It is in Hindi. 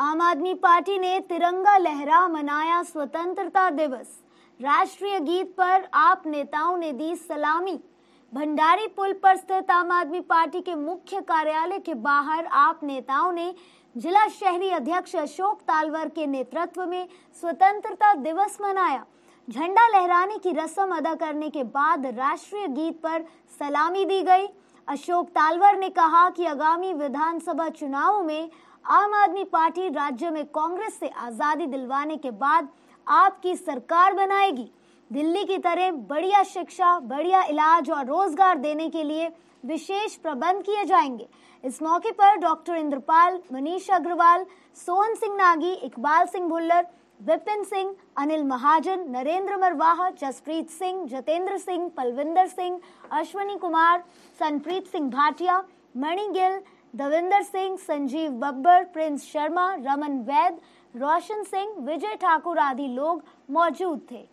आम आदमी पार्टी ने तिरंगा लहरा मनाया स्वतंत्रता दिवस राष्ट्रीय गीत पर आप नेताओं ने दी सलामी भंडारी पुल पर स्थित आम आदमी पार्टी के मुख्य कार्यालय के बाहर आप नेताओं ने जिला शहरी अध्यक्ष अशोक तालवर के नेतृत्व में स्वतंत्रता दिवस मनाया झंडा लहराने की रस्म अदा करने के बाद राष्ट्रीय गीत पर सलामी दी गई अशोक तालवर ने कहा कि आगामी विधानसभा चुनाव में आम आदमी पार्टी राज्य में कांग्रेस से आजादी दिलवाने के बाद आपकी सरकार बनाएगी दिल्ली की तरह बढ़िया शिक्षा बढ़िया इलाज और रोजगार देने के लिए विशेष प्रबंध किए जाएंगे इस मौके पर डॉक्टर इंद्रपाल मनीष अग्रवाल सोहन सिंह नागी इकबाल सिंह भुल्लर विपिन सिंह अनिल महाजन नरेंद्र मरवाह जसप्रीत सिंह जतेंद्र सिंह पलविंदर सिंह अश्वनी कुमार सनप्रीत सिंह भाटिया मणि गिल दविंदर सिंह संजीव बब्बर प्रिंस शर्मा रमन वैद रोशन सिंह विजय ठाकुर आदि लोग मौजूद थे